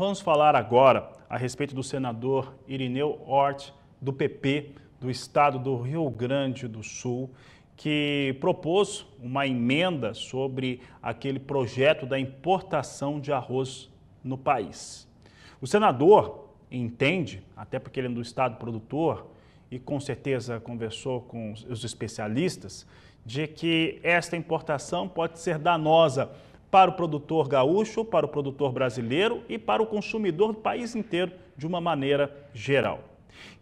vamos falar agora a respeito do senador Irineu Hort, do PP, do estado do Rio Grande do Sul, que propôs uma emenda sobre aquele projeto da importação de arroz no país. O senador entende, até porque ele é do estado produtor e com certeza conversou com os especialistas, de que esta importação pode ser danosa para o produtor gaúcho, para o produtor brasileiro e para o consumidor do país inteiro de uma maneira geral.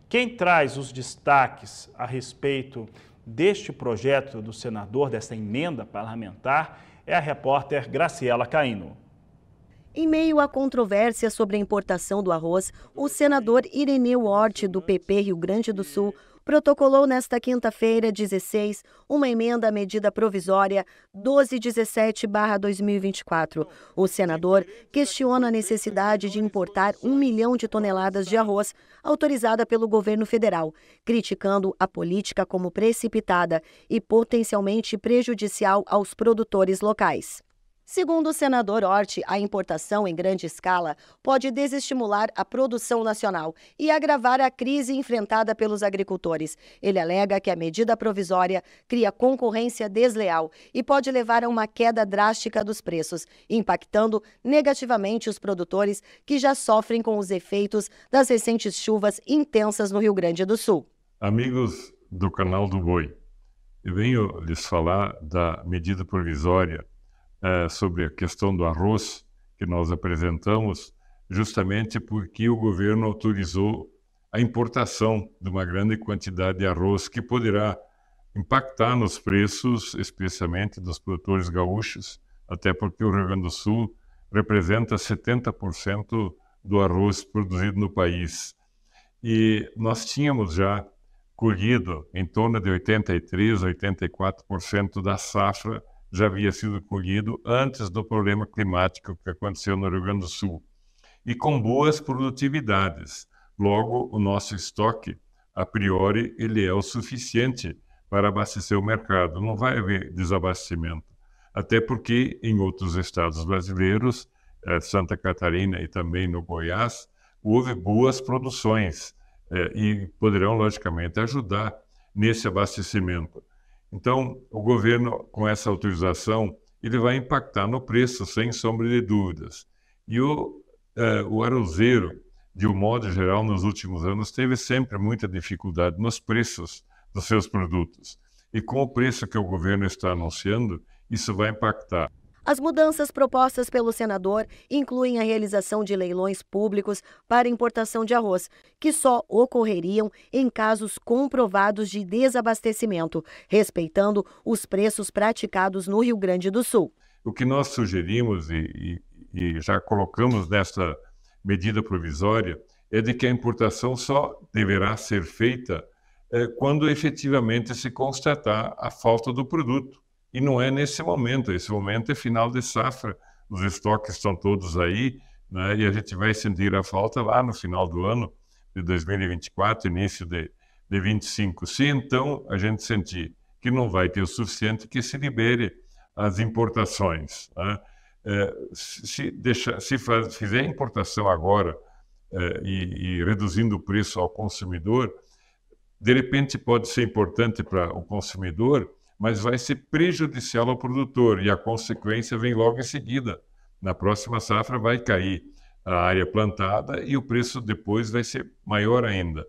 Quem traz os destaques a respeito deste projeto do senador, desta emenda parlamentar, é a repórter Graciela Caino. Em meio à controvérsia sobre a importação do arroz, o senador Ireneu Orte, do PP Rio Grande do Sul, protocolou nesta quinta-feira, 16, uma emenda à medida provisória 1217-2024. O senador questiona a necessidade de importar um milhão de toneladas de arroz autorizada pelo governo federal, criticando a política como precipitada e potencialmente prejudicial aos produtores locais. Segundo o senador Orte, a importação em grande escala pode desestimular a produção nacional e agravar a crise enfrentada pelos agricultores. Ele alega que a medida provisória cria concorrência desleal e pode levar a uma queda drástica dos preços, impactando negativamente os produtores que já sofrem com os efeitos das recentes chuvas intensas no Rio Grande do Sul. Amigos do canal do Boi, eu venho lhes falar da medida provisória eh, sobre a questão do arroz que nós apresentamos, justamente porque o governo autorizou a importação de uma grande quantidade de arroz que poderá impactar nos preços, especialmente dos produtores gaúchos, até porque o Rio Grande do Sul representa 70% do arroz produzido no país. E nós tínhamos já colhido em torno de 83, 84% da safra já havia sido colhido antes do problema climático que aconteceu no Rio Grande do Sul, e com boas produtividades. Logo, o nosso estoque, a priori, ele é o suficiente para abastecer o mercado. Não vai haver desabastecimento. Até porque em outros estados brasileiros, eh, Santa Catarina e também no Goiás, houve boas produções eh, e poderão, logicamente, ajudar nesse abastecimento. Então, o governo, com essa autorização, ele vai impactar no preço, sem sombra de dúvidas. E o, eh, o aroseiro, de um modo geral, nos últimos anos, teve sempre muita dificuldade nos preços dos seus produtos. E com o preço que o governo está anunciando, isso vai impactar. As mudanças propostas pelo senador incluem a realização de leilões públicos para importação de arroz, que só ocorreriam em casos comprovados de desabastecimento, respeitando os preços praticados no Rio Grande do Sul. O que nós sugerimos e, e, e já colocamos nessa medida provisória é de que a importação só deverá ser feita eh, quando efetivamente se constatar a falta do produto e não é nesse momento. Esse momento é final de safra, os estoques estão todos aí, né? e a gente vai sentir a falta lá no final do ano de 2024, início de, de 25. Se então a gente sentir que não vai ter o suficiente, que se libere as importações. Né? É, se, deixa, se faz, fizer importação agora é, e, e reduzindo o preço ao consumidor, de repente pode ser importante para o consumidor mas vai ser prejudicial ao produtor e a consequência vem logo em seguida. Na próxima safra vai cair a área plantada e o preço depois vai ser maior ainda.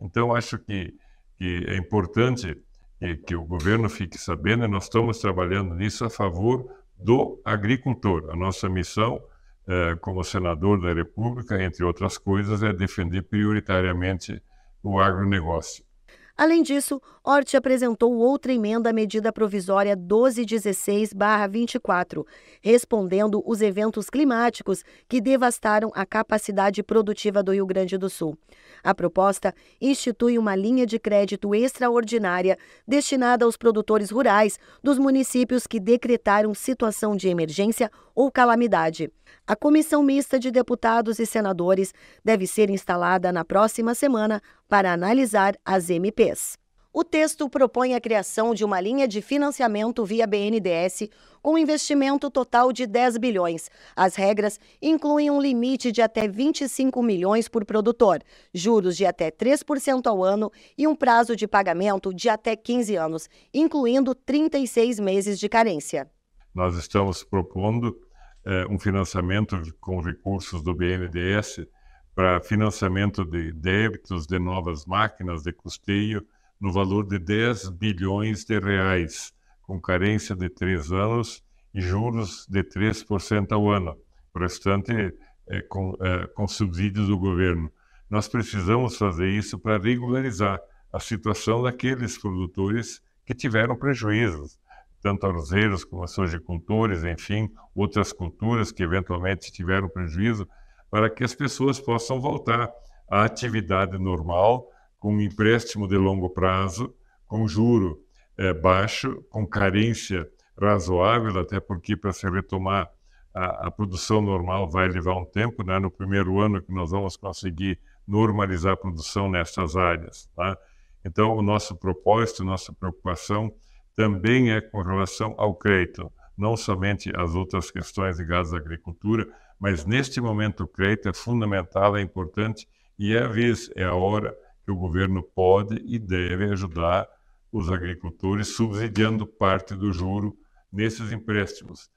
Então, acho que, que é importante que, que o governo fique sabendo, e nós estamos trabalhando nisso a favor do agricultor. A nossa missão é, como senador da República, entre outras coisas, é defender prioritariamente o agronegócio. Além disso, Hort apresentou outra emenda à medida provisória 1216-24, respondendo os eventos climáticos que devastaram a capacidade produtiva do Rio Grande do Sul. A proposta institui uma linha de crédito extraordinária destinada aos produtores rurais dos municípios que decretaram situação de emergência ou calamidade. A comissão mista de deputados e senadores deve ser instalada na próxima semana para analisar as MPs. O texto propõe a criação de uma linha de financiamento via BNDES com investimento total de 10 bilhões. As regras incluem um limite de até 25 milhões por produtor, juros de até 3% ao ano e um prazo de pagamento de até 15 anos, incluindo 36 meses de carência. Nós estamos propondo é, um financiamento com recursos do BNDES para financiamento de débitos de novas máquinas de custeio no valor de 10 bilhões de reais, com carência de três anos e juros de 3% ao ano, o restante é, com, é, com subsídios do governo. Nós precisamos fazer isso para regularizar a situação daqueles produtores que tiveram prejuízos tanto arrozeiros como sojicultores, enfim, outras culturas que eventualmente tiveram prejuízo, para que as pessoas possam voltar à atividade normal, com um empréstimo de longo prazo, com juro eh, baixo, com carência razoável, até porque para se retomar a, a, produção normal vai levar um tempo, né? no primeiro ano que nós vamos conseguir normalizar a produção nessas áreas. Tá? Então, o nosso propósito, nossa preocupação também é com relação ao crédito, não somente as outras questões ligadas à agricultura, mas neste momento o crédito é fundamental, é importante e é a vez, é a hora que o governo pode e deve ajudar os agricultores subsidiando parte do juro nesses empréstimos.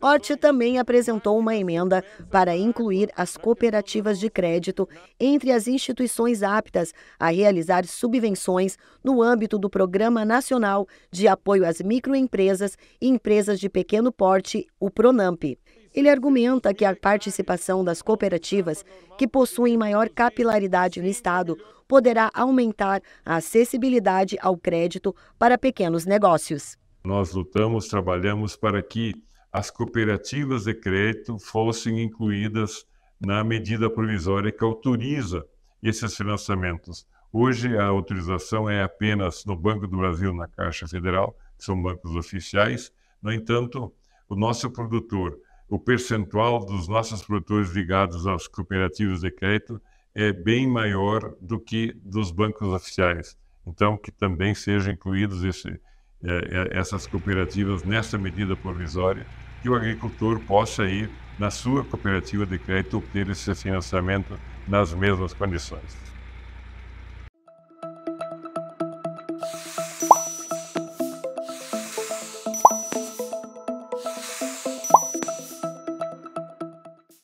Orte também apresentou uma emenda para incluir as cooperativas de crédito entre as instituições aptas a realizar subvenções no âmbito do Programa Nacional de Apoio às Microempresas e Empresas de Pequeno Porte, o PRONAMP. Ele argumenta que a participação das cooperativas, que possuem maior capilaridade no Estado, poderá aumentar a acessibilidade ao crédito para pequenos negócios. Nós lutamos, trabalhamos para que as cooperativas de crédito fossem incluídas na medida provisória que autoriza esses financiamentos. Hoje, a autorização é apenas no Banco do Brasil, na Caixa Federal, que são bancos oficiais. No entanto, o nosso produtor, o percentual dos nossos produtores ligados às cooperativas de crédito é bem maior do que dos bancos oficiais. Então, que também sejam incluídas eh, eh, essas cooperativas nessa medida provisória que o agricultor possa ir na sua cooperativa de crédito obter esse financiamento nas mesmas condições.